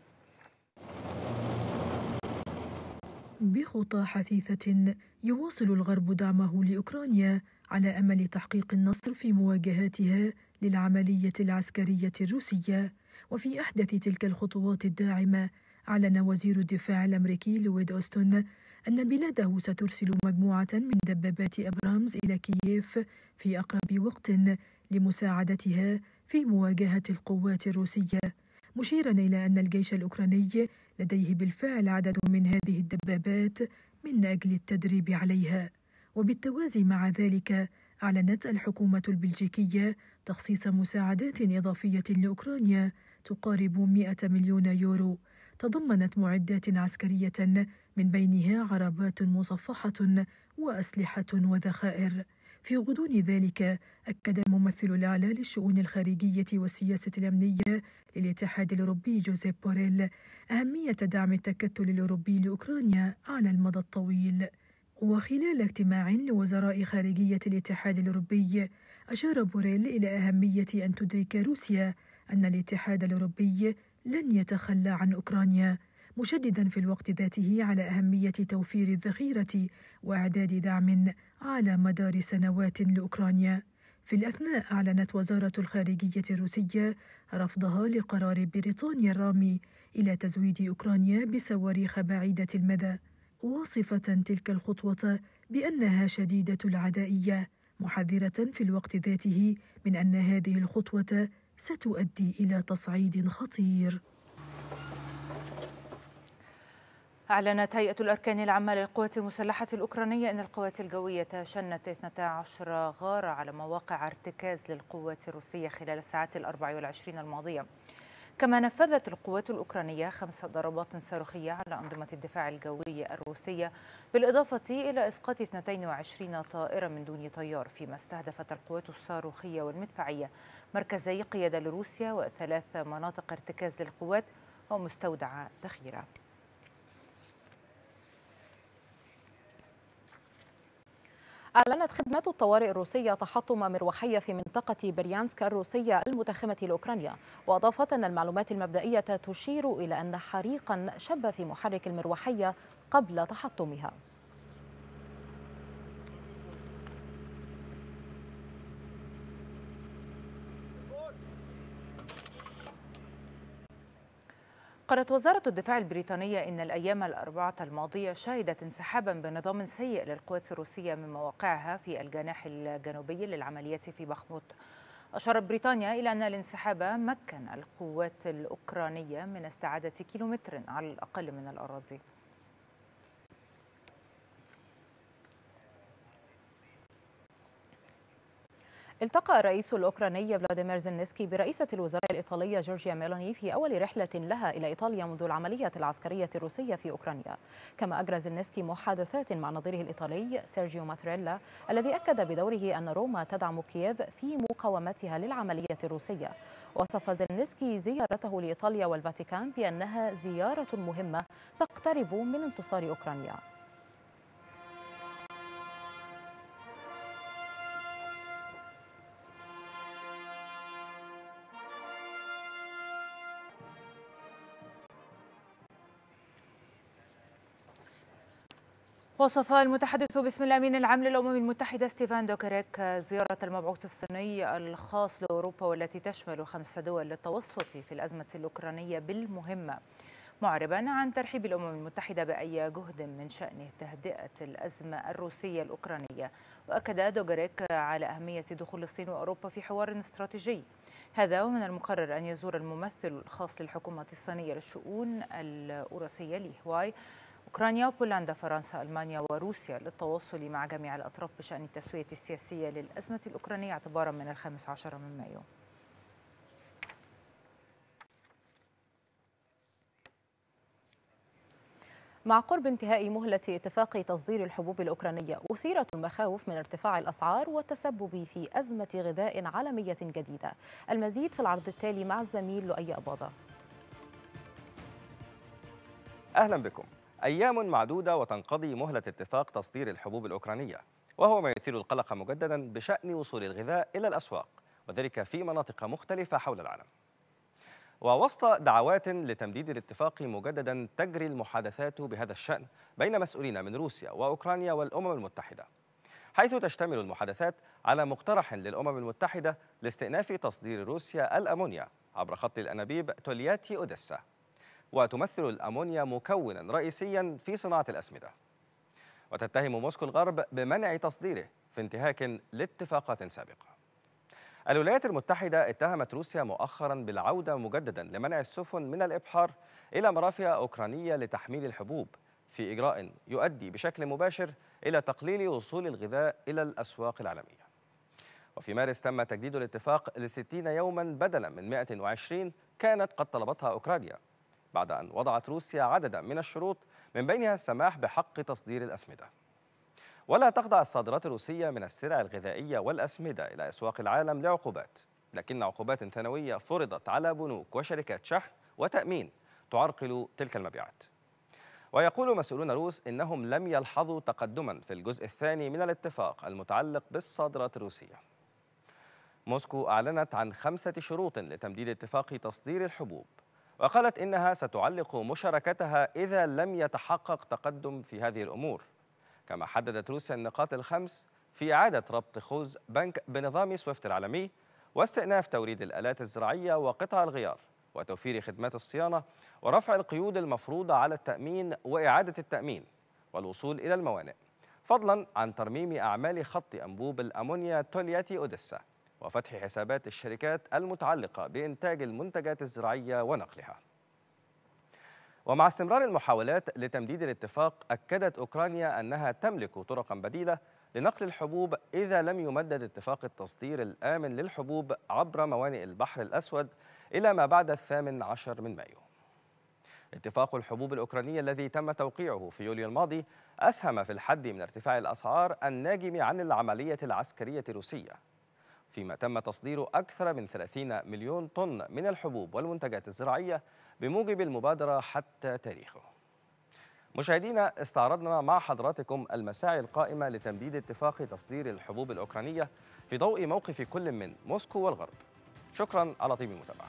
بخطى حثيثة يواصل الغرب دعمه لأوكرانيا على أمل تحقيق النصر في مواجهاتها للعملية العسكرية الروسية وفي أحدث تلك الخطوات الداعمة أعلن وزير الدفاع الأمريكي لويد أوستون أن بلاده سترسل مجموعة من دبابات أبرامز إلى كييف في أقرب وقت لمساعدتها في مواجهة القوات الروسية مشيرا إلى أن الجيش الأوكراني لديه بالفعل عدد من هذه الدبابات من أجل التدريب عليها وبالتوازي مع ذلك أعلنت الحكومة البلجيكية تخصيص مساعدات إضافية لأوكرانيا تقارب 100 مليون يورو تضمنت معدات عسكرية من بينها عربات مصفحة وأسلحة وذخائر في غضون ذلك أكد الممثل الأعلى للشؤون الخارجية والسياسة الأمنية للاتحاد الأوروبي جوزيف بوريل أهمية دعم التكتل الأوروبي لأوكرانيا على المدى الطويل وخلال اجتماع لوزراء خارجية الاتحاد الأوروبي أشار بوريل إلى أهمية أن تدرك روسيا أن الاتحاد الأوروبي لن يتخلى عن أوكرانيا مشددا في الوقت ذاته على أهمية توفير الذخيرة وإعداد دعم على مدار سنوات لأوكرانيا في الأثناء أعلنت وزارة الخارجية الروسية رفضها لقرار بريطانيا الرامي إلى تزويد أوكرانيا بصواريخ بعيدة المدى واصفة تلك الخطوة بأنها شديدة العدائية محذرة في الوقت ذاته من أن هذه الخطوة ستؤدي إلى تصعيد خطير أعلنت هيئة الأركان العامة للقوات المسلحة الأوكرانية أن القوات الجوية شنت 12 غارة على مواقع ارتكاز للقوات الروسية خلال الساعات الأربع والعشرين الماضية كما نفذت القوات الأوكرانية خمس ضربات صاروخية على أنظمة الدفاع الجوي الروسية بالإضافة إلى إسقاط 22 طائرة من دون طيار فيما استهدفت القوات الصاروخية والمدفعية مركزي قيادة لروسيا وثلاث مناطق ارتكاز للقوات ومستودع ذخيرة أعلنت خدمة الطوارئ الروسية تحطم مروحية في منطقة بريانسك الروسية المتخمة لأوكرانيا وأضافت أن المعلومات المبدئية تشير إلى أن حريقا شب في محرك المروحية قبل تحطمها قالت وزارة الدفاع البريطانية إن الأيام الأربعة الماضية شهدت انسحابا بنظام سيء للقوات الروسية من مواقعها في الجناح الجنوبي للعمليات في بخموت أشارت بريطانيا إلى أن الانسحاب مكن القوات الأوكرانية من استعادة كيلومتر على الأقل من الأراضي التقى الرئيس الأوكراني فلاديمير زينسكي برئيسة الوزراء الإيطالية جورجيا ميلوني في أول رحلة لها إلى إيطاليا منذ العملية العسكرية الروسية في أوكرانيا كما أجرى زينسكي محادثات مع نظيره الإيطالي سيرجيو ماتريلا الذي أكد بدوره أن روما تدعم كييف في مقاومتها للعملية الروسية وصف زينسكي زيارته لإيطاليا والفاتيكان بأنها زيارة مهمة تقترب من انتصار أوكرانيا وصف المتحدث باسم الامين العام للامم المتحده ستيفان دوكريك زياره المبعوث الصيني الخاص لاوروبا والتي تشمل خمس دول للتوسط في الازمه الاوكرانيه بالمهمه معربا عن ترحيب الامم المتحده باي جهد من شانه تهدئه الازمه الروسيه الاوكرانيه واكد دوغريك على اهميه دخول الصين واوروبا في حوار استراتيجي هذا ومن المقرر ان يزور الممثل الخاص للحكومه الصينيه للشؤون الاوراسيه لي هواي أوكرانيا وبولندا فرنسا ألمانيا وروسيا للتواصل مع جميع الأطراف بشأن التسوية السياسية للأزمة الأوكرانية اعتبارا من الخامس عشر من مايو مع قرب انتهاء مهلة اتفاق تصدير الحبوب الأوكرانية أثيرت المخاوف من ارتفاع الأسعار والتسبب في أزمة غذاء عالمية جديدة المزيد في العرض التالي مع الزميل لؤي أباضة أهلا بكم أيام معدودة وتنقضي مهلة اتفاق تصدير الحبوب الأوكرانية وهو ما يثير القلق مجددا بشأن وصول الغذاء إلى الأسواق وذلك في مناطق مختلفة حول العالم ووسط دعوات لتمديد الاتفاق مجددا تجري المحادثات بهذا الشأن بين مسؤولين من روسيا وأوكرانيا والأمم المتحدة حيث تشتمل المحادثات على مقترح للأمم المتحدة لاستئناف تصدير روسيا الأمونيا عبر خط الأنابيب تولياتي أوديسا وتمثل الأمونيا مكونا رئيسيا في صناعة الأسمدة وتتهم موسكو الغرب بمنع تصديره في انتهاك لاتفاقات سابقة الولايات المتحدة اتهمت روسيا مؤخرا بالعودة مجددا لمنع السفن من الإبحار إلى مرافق أوكرانية لتحميل الحبوب في إجراء يؤدي بشكل مباشر إلى تقليل وصول الغذاء إلى الأسواق العالمية وفي مارس تم تجديد الاتفاق لستين يوما بدلا من 120 كانت قد طلبتها أوكرانيا بعد أن وضعت روسيا عددا من الشروط من بينها السماح بحق تصدير الأسمدة ولا تخضع الصادرات الروسية من السلع الغذائية والأسمدة إلى أسواق العالم لعقوبات لكن عقوبات ثانوية فرضت على بنوك وشركات شحن وتأمين تعرقل تلك المبيعات ويقول مسؤولون روس إنهم لم يلحظوا تقدما في الجزء الثاني من الاتفاق المتعلق بالصادرات الروسية موسكو أعلنت عن خمسة شروط لتمديد اتفاق تصدير الحبوب وقالت إنها ستعلق مشاركتها إذا لم يتحقق تقدم في هذه الأمور كما حددت روسيا النقاط الخمس في إعادة ربط خوذ بنك بنظام سويفت العالمي واستئناف توريد الآلات الزراعية وقطع الغيار وتوفير خدمات الصيانة ورفع القيود المفروضة على التأمين وإعادة التأمين والوصول إلى الموانئ فضلا عن ترميم أعمال خط أنبوب الأمونيا تولياتي أوديسا وفتح حسابات الشركات المتعلقة بإنتاج المنتجات الزراعية ونقلها ومع استمرار المحاولات لتمديد الاتفاق أكدت أوكرانيا أنها تملك طرقا بديلة لنقل الحبوب إذا لم يمدد اتفاق التصدير الآمن للحبوب عبر موانئ البحر الأسود إلى ما بعد الثامن عشر من مايو اتفاق الحبوب الأوكرانية الذي تم توقيعه في يوليو الماضي أسهم في الحد من ارتفاع الأسعار الناجم عن العملية العسكرية الروسية فيما تم تصدير أكثر من 30 مليون طن من الحبوب والمنتجات الزراعية بموجب المبادرة حتى تاريخه مشاهدينا استعرضنا مع حضراتكم المساعي القائمة لتمديد اتفاق تصدير الحبوب الأوكرانية في ضوء موقف كل من موسكو والغرب شكرا على طيب المتابعه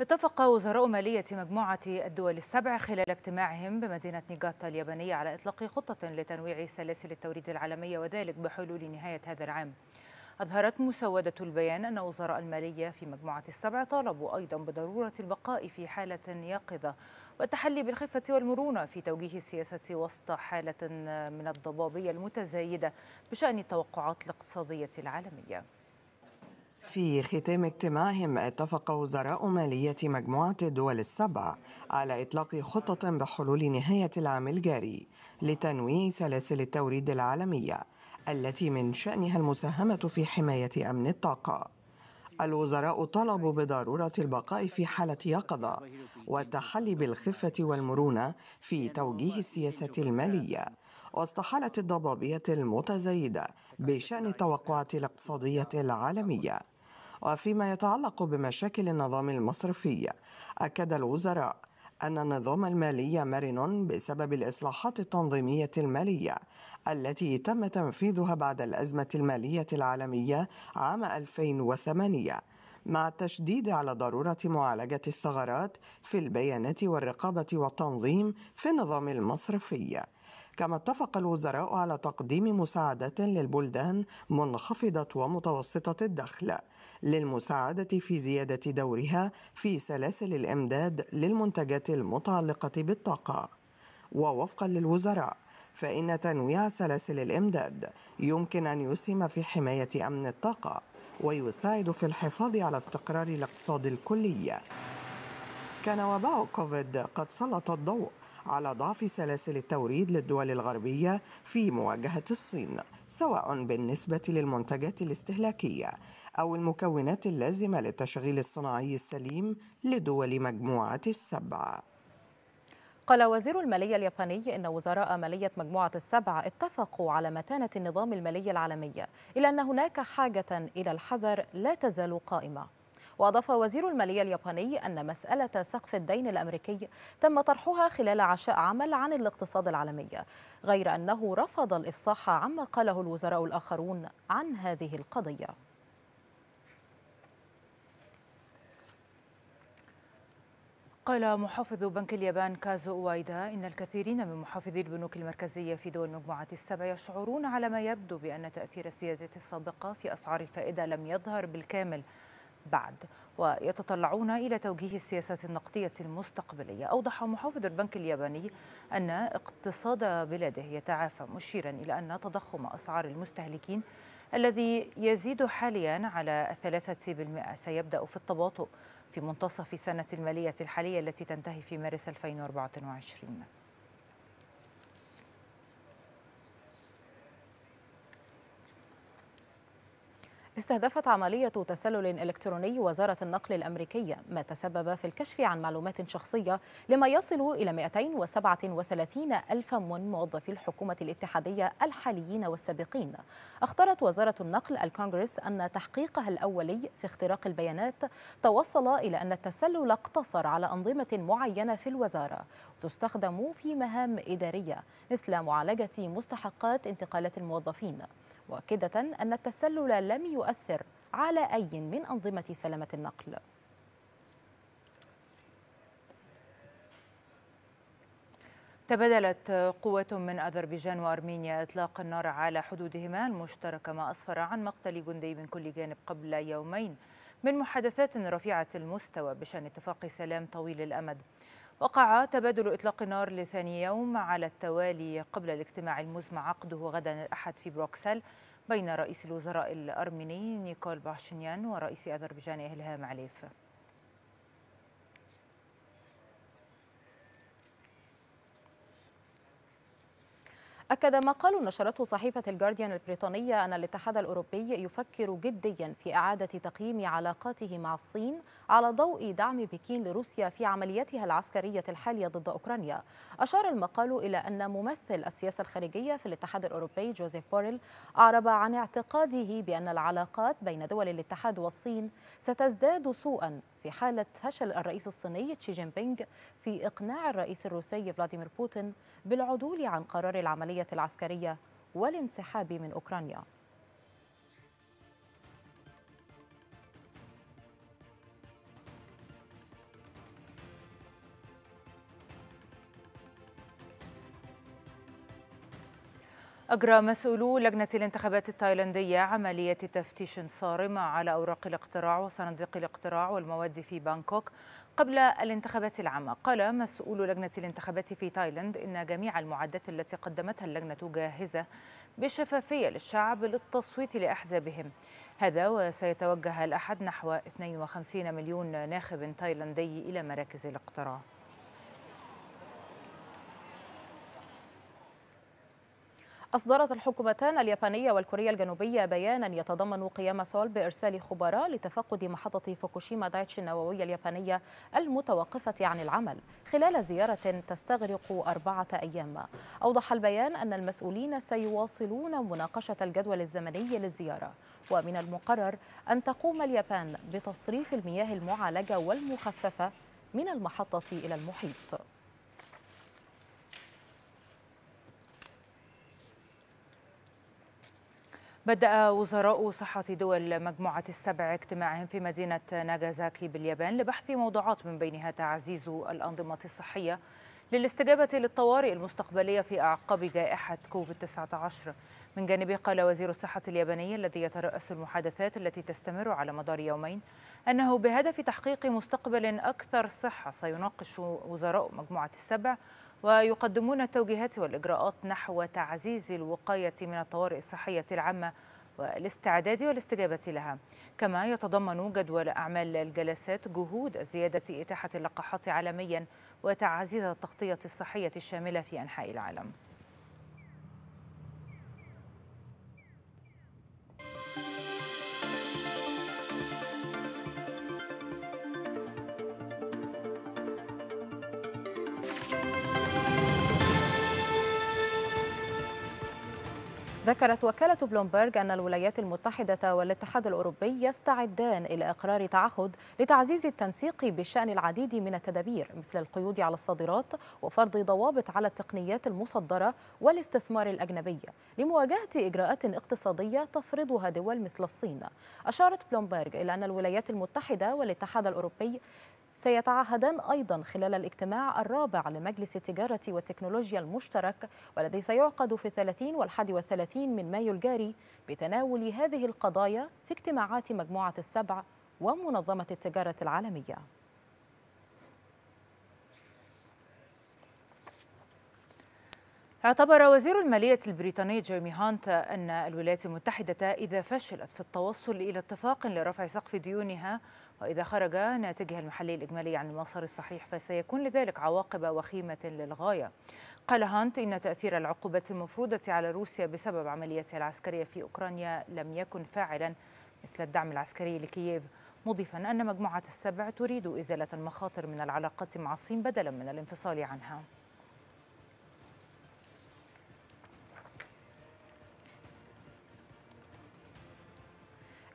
اتفق وزراء مالية مجموعة الدول السبع خلال اجتماعهم بمدينة نيجاتا اليابانية على إطلاق خطة لتنويع سلاسل التوريد العالمية وذلك بحلول نهاية هذا العام أظهرت مسودة البيان أن وزراء المالية في مجموعة السبع طالبوا أيضا بضرورة البقاء في حالة يقظة والتحلي بالخفة والمرونة في توجيه السياسة وسط حالة من الضبابية المتزايدة بشأن التوقعات الاقتصادية العالمية في ختام اجتماعهم اتفق وزراء مالية مجموعة الدول السبع على إطلاق خطة بحلول نهاية العام الجاري لتنويع سلاسل التوريد العالمية التي من شأنها المساهمة في حماية أمن الطاقة الوزراء طلبوا بضرورة البقاء في حالة يقظة والتحلي بالخفة والمرونة في توجيه السياسة المالية وسط حالة الضبابية المتزايدة بشأن التوقعات الاقتصادية العالمية وفيما يتعلق بمشاكل النظام المصرفي أكد الوزراء أن النظام المالي مرن بسبب الإصلاحات التنظيمية المالية التي تم تنفيذها بعد الأزمة المالية العالمية عام 2008 مع التشديد على ضرورة معالجة الثغرات في البيانات والرقابة والتنظيم في النظام المصرفي كما اتفق الوزراء على تقديم مساعدات للبلدان منخفضة ومتوسطة الدخل للمساعدة في زيادة دورها في سلاسل الإمداد للمنتجات المتعلقة بالطاقة ووفقا للوزراء فإن تنويع سلاسل الإمداد يمكن أن يسهم في حماية أمن الطاقة ويساعد في الحفاظ على استقرار الاقتصاد الكلي كان وباء كوفيد قد سلط الضوء على ضعف سلاسل التوريد للدول الغربية في مواجهة الصين سواء بالنسبة للمنتجات الاستهلاكية أو المكونات اللازمة للتشغيل الصناعي السليم لدول مجموعة السبع قال وزير المالية الياباني إن وزراء مالية مجموعة السبع اتفقوا على متانة النظام المالي العالمي إلا أن هناك حاجة إلى الحذر لا تزال قائمة وأضاف وزير المالية الياباني أن مسألة سقف الدين الأمريكي تم طرحها خلال عشاء عمل عن الاقتصاد العالمي غير أنه رفض الإفصاح عما قاله الوزراء الآخرون عن هذه القضية قال محافظ بنك اليابان كازو وايدا إن الكثيرين من محافظي البنوك المركزية في دول المجموعة السبع يشعرون على ما يبدو بأن تأثير السيادة السابقة في أسعار الفائدة لم يظهر بالكامل بعد ويتطلعون إلى توجيه السياسة النقدية المستقبلية أوضح محافظ البنك الياباني أن اقتصاد بلاده يتعافى مشيرا إلى أن تضخم أسعار المستهلكين الذي يزيد حاليا على 3% سيبدأ في التباطؤ في منتصف سنة المالية الحالية التي تنتهي في مارس 2024 استهدفت عملية تسلل إلكتروني وزارة النقل الأمريكية ما تسبب في الكشف عن معلومات شخصية لما يصل إلى 237 ألف من موظفي الحكومة الاتحادية الحاليين والسابقين أخطرت وزارة النقل الكونغرس أن تحقيقها الأولي في اختراق البيانات توصل إلى أن التسلل اقتصر على أنظمة معينة في الوزارة تستخدم في مهام إدارية مثل معالجة مستحقات انتقالات الموظفين مؤكدة أن التسلل لم يؤثر على أي من أنظمة سلامة النقل تبادلت قوة من أذربيجان وأرمينيا إطلاق النار على حدودهما المشتركة ما أسفر عن مقتل جندي من كل جانب قبل يومين من محادثات رفيعة المستوى بشأن اتفاق سلام طويل الأمد وقع تبادل إطلاق النار لثاني يوم على التوالي قبل الاجتماع المزمع عقده غدا الأحد في بروكسل بين رئيس الوزراء الأرميني نيكول باشنيان ورئيس أذربيجان إلهام عليف أكد مقال نشرته صحيفة الجارديان البريطانية أن الاتحاد الأوروبي يفكر جديا في إعادة تقييم علاقاته مع الصين على ضوء دعم بكين لروسيا في عمليتها العسكرية الحالية ضد أوكرانيا أشار المقال إلى أن ممثل السياسة الخارجية في الاتحاد الأوروبي جوزيف بوريل أعرب عن اعتقاده بأن العلاقات بين دول الاتحاد والصين ستزداد سوءا في حالة فشل الرئيس الصيني تشي جين بينغ في إقناع الرئيس الروسي فلاديمير بوتين بالعدول عن قرار العملية العسكرية والانسحاب من أوكرانيا أجرى مسؤولو لجنة الانتخابات التايلاندية عملية تفتيش صارمة على أوراق الاقتراع وصناديق الاقتراع والمواد في بانكوك قبل الانتخابات العامة قال مسؤول لجنة الانتخابات في تايلاند إن جميع المعدات التي قدمتها اللجنة جاهزة بشفافية للشعب للتصويت لأحزابهم هذا وسيتوجه الأحد نحو 52 مليون ناخب تايلاندي إلى مراكز الاقتراع أصدرت الحكومتان اليابانية والكورية الجنوبية بيانا يتضمن قيام سول بإرسال خبراء لتفقد محطة فوكوشيما دايتشي النووية اليابانية المتوقفة عن العمل خلال زيارة تستغرق أربعة أيام أوضح البيان أن المسؤولين سيواصلون مناقشة الجدول الزمني للزيارة ومن المقرر أن تقوم اليابان بتصريف المياه المعالجة والمخففة من المحطة إلى المحيط بدأ وزراء صحة دول مجموعة السبع اجتماعهم في مدينة ناجازاكي باليابان لبحث موضوعات من بينها تعزيز الأنظمة الصحية للاستجابة للطوارئ المستقبلية في أعقاب جائحة كوفيد-19 من جانبه قال وزير الصحة الياباني الذي يترأس المحادثات التي تستمر على مدار يومين أنه بهدف تحقيق مستقبل أكثر صحة سيناقش وزراء مجموعة السبع ويقدمون التوجيهات والإجراءات نحو تعزيز الوقاية من الطوارئ الصحية العامة والاستعداد والاستجابة لها كما يتضمن جدول أعمال الجلسات جهود زيادة إتاحة اللقاحات عالميا وتعزيز التغطية الصحية الشاملة في أنحاء العالم ذكرت وكالة بلومبرج أن الولايات المتحدة والاتحاد الأوروبي يستعدان إلى إقرار تعهد لتعزيز التنسيق بشأن العديد من التدابير مثل القيود على الصادرات وفرض ضوابط على التقنيات المصدرة والاستثمار الأجنبي لمواجهة إجراءات اقتصادية تفرضها دول مثل الصين أشارت بلومبرج إلى أن الولايات المتحدة والاتحاد الأوروبي سيتعهدان أيضا خلال الاجتماع الرابع لمجلس التجارة والتكنولوجيا المشترك والذي سيعقد في 30 و والثلاثين من مايو الجاري بتناول هذه القضايا في اجتماعات مجموعة السبع ومنظمة التجارة العالمية اعتبر وزير المالية البريطاني جيمي هانت أن الولايات المتحدة إذا فشلت في التوصل إلى اتفاق لرفع سقف ديونها وإذا خرج ناتجها المحلي الإجمالي عن المسار الصحيح فسيكون لذلك عواقب وخيمة للغاية قال هانت إن تأثير العقوبات المفروضة على روسيا بسبب عملياتها العسكرية في أوكرانيا لم يكن فاعلا مثل الدعم العسكري لكييف مضيفا أن مجموعة السبع تريد إزالة المخاطر من العلاقات مع الصين بدلا من الانفصال عنها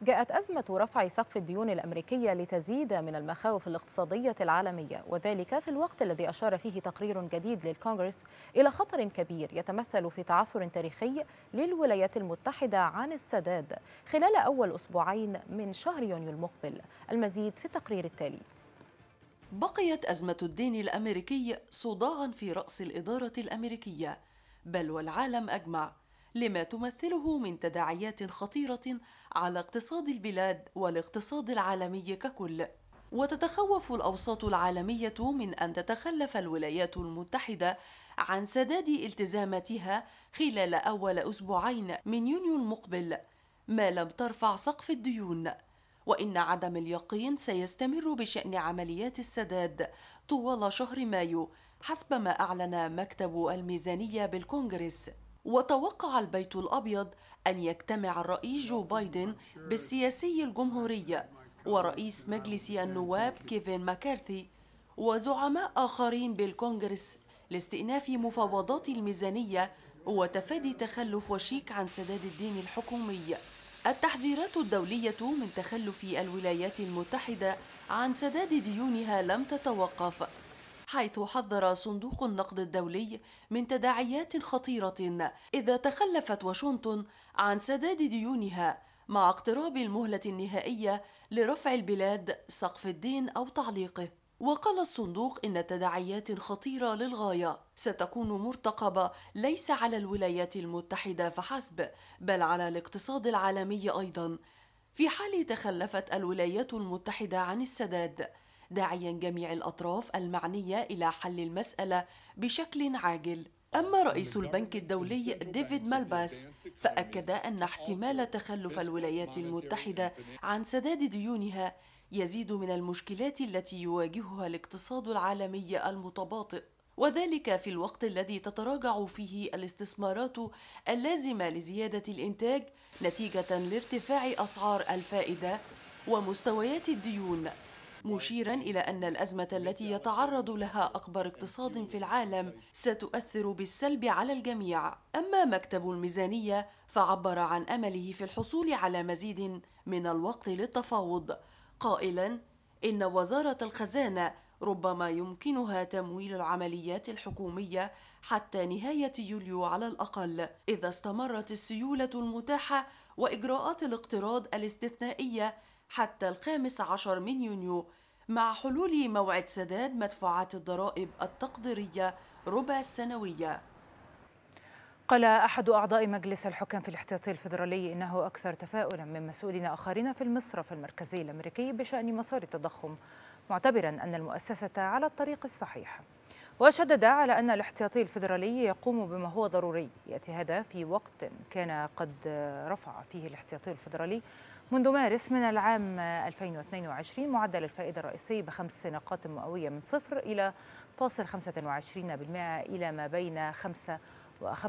جاءت أزمة رفع سقف الديون الأمريكية لتزيد من المخاوف الاقتصادية العالمية وذلك في الوقت الذي أشار فيه تقرير جديد للكونغرس إلى خطر كبير يتمثل في تعثر تاريخي للولايات المتحدة عن السداد خلال أول أسبوعين من شهر يونيو المقبل المزيد في التقرير التالي بقيت أزمة الدين الأمريكي صداعا في رأس الإدارة الأمريكية بل والعالم أجمع لما تمثله من تداعيات خطيرة على اقتصاد البلاد والاقتصاد العالمي ككل وتتخوف الاوساط العالميه من ان تتخلف الولايات المتحده عن سداد التزاماتها خلال اول اسبوعين من يونيو المقبل ما لم ترفع سقف الديون وان عدم اليقين سيستمر بشان عمليات السداد طوال شهر مايو حسب ما اعلن مكتب الميزانيه بالكونغرس وتوقع البيت الابيض أن يجتمع الرئيس جو بايدن بالسياسي الجمهورية ورئيس مجلس النواب كيفين ماكارثي وزعماء آخرين بالكونغرس لاستئناف مفاوضات الميزانية وتفادي تخلف وشيك عن سداد الدين الحكومي التحذيرات الدولية من تخلف الولايات المتحدة عن سداد ديونها لم تتوقف حيث حذر صندوق النقد الدولي من تداعيات خطيرة إذا تخلفت واشنطن عن سداد ديونها مع اقتراب المهلة النهائية لرفع البلاد سقف الدين أو تعليقه وقال الصندوق إن تداعيات خطيرة للغاية ستكون مرتقبة ليس على الولايات المتحدة فحسب بل على الاقتصاد العالمي أيضا في حال تخلفت الولايات المتحدة عن السداد داعيا جميع الأطراف المعنية إلى حل المسألة بشكل عاجل أما رئيس البنك الدولي ديفيد مالباس فأكد أن احتمال تخلف الولايات المتحدة عن سداد ديونها يزيد من المشكلات التي يواجهها الاقتصاد العالمي المتباطئ وذلك في الوقت الذي تتراجع فيه الاستثمارات اللازمة لزيادة الإنتاج نتيجة لارتفاع أسعار الفائدة ومستويات الديون مشيرا إلى أن الأزمة التي يتعرض لها أكبر اقتصاد في العالم ستؤثر بالسلب على الجميع أما مكتب الميزانية فعبر عن أمله في الحصول على مزيد من الوقت للتفاوض قائلا إن وزارة الخزانة ربما يمكنها تمويل العمليات الحكومية حتى نهاية يوليو على الأقل إذا استمرت السيولة المتاحة وإجراءات الاقتراض الاستثنائية حتى الخامس عشر من يونيو مع حلول موعد سداد مدفوعات الضرائب التقديرية ربع السنوية قال أحد أعضاء مجلس الحكام في الاحتياطي الفيدرالي إنه أكثر تفاؤلا من مسؤولين آخرين في المصرف المركزي الأمريكي بشأن مسار التضخم معتبرا أن المؤسسة على الطريق الصحيح وشدد على أن الاحتياطي الفيدرالي يقوم بما هو ضروري يأتي هذا في وقت كان قد رفع فيه الاحتياطي الفيدرالي منذ مارس من العام 2022 معدل الفائدة الرئيسي بخمس نقاط مئوية من صفر إلى فاصل 25% إلى ما بين 5 و 5.25%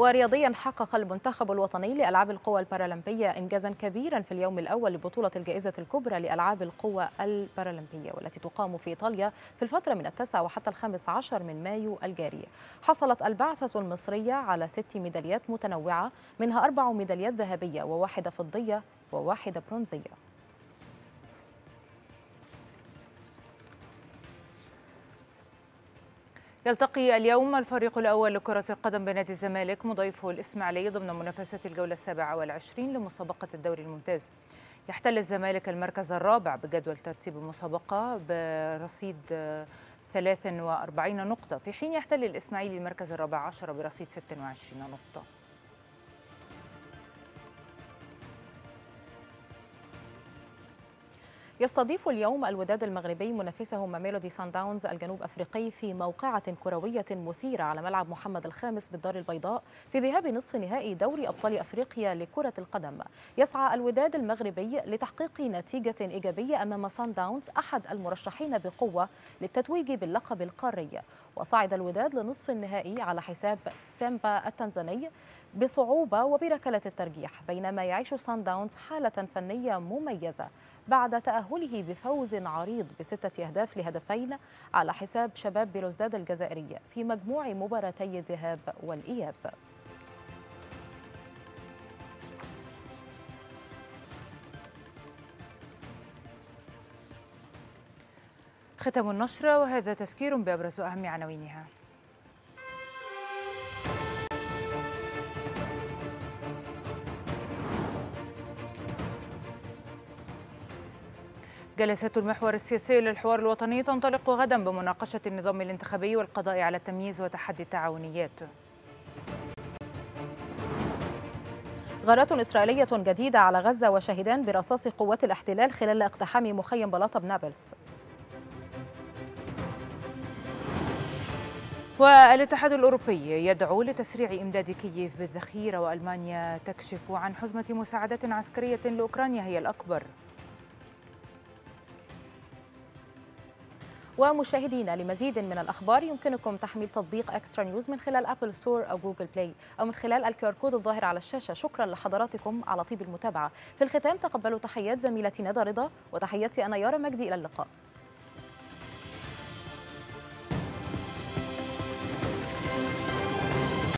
ورياضيا حقق المنتخب الوطني لألعاب القوى البارالمبية إنجازا كبيرا في اليوم الأول لبطولة الجائزة الكبرى لألعاب القوى البارالمبية والتي تقام في إيطاليا في الفترة من التاسع وحتى الخامس عشر من مايو الجاري حصلت البعثة المصرية على ست ميداليات متنوعة منها أربع ميداليات ذهبية وواحدة فضية وواحدة برونزية يلتقي اليوم الفريق الأول لكرة القدم بنادي الزمالك مضيفه الإسماعيلي ضمن منافسة الجولة السابعة والعشرين لمسابقة الدوري الممتاز يحتل الزمالك المركز الرابع بجدول ترتيب المسابقة برصيد 43 نقطة في حين يحتل الإسماعيلي المركز الرابع عشر برصيد 26 نقطة يستضيف اليوم الوداد المغربي منافسه ميلودي سان داونز الجنوب أفريقي في موقعة كروية مثيرة على ملعب محمد الخامس بالدار البيضاء في ذهاب نصف نهائي دوري أبطال أفريقيا لكرة القدم يسعى الوداد المغربي لتحقيق نتيجة إيجابية أمام سان داونز أحد المرشحين بقوة للتتويج باللقب القاري وصعد الوداد لنصف النهائي على حساب سامبا التنزاني بصعوبة وبركلة الترجيح بينما يعيش سان داونز حالة فنية مميزة بعد تأهله بفوز عريض بستة أهداف لهدفين على حساب شباب بلوزداد الجزائري في مجموع مباراتي الذهاب والإياب ختم النشرة وهذا تذكير بأبرز أهم عناوينها جلسات المحور السياسي للحوار الوطني تنطلق غدا بمناقشة النظام الانتخابي والقضاء على التمييز وتحدي التعاونيات غارات إسرائيلية جديدة على غزة وشهدان برصاص قوات الاحتلال خلال اقتحام مخيم بلاطة بنابلس والاتحاد الأوروبي يدعو لتسريع إمداد كييف بالذخيرة وألمانيا تكشف عن حزمة مساعدات عسكرية لأوكرانيا هي الأكبر ومشاهدينا لمزيد من الأخبار يمكنكم تحميل تطبيق أكسترا نيوز من خلال أبل ستور أو جوجل بلاي أو من خلال الكيو كود الظاهر على الشاشة شكرا لحضراتكم على طيب المتابعة في الختام تقبلوا تحيات زميلتي ندى رضا وتحياتي أنا يارا مجدي إلى اللقاء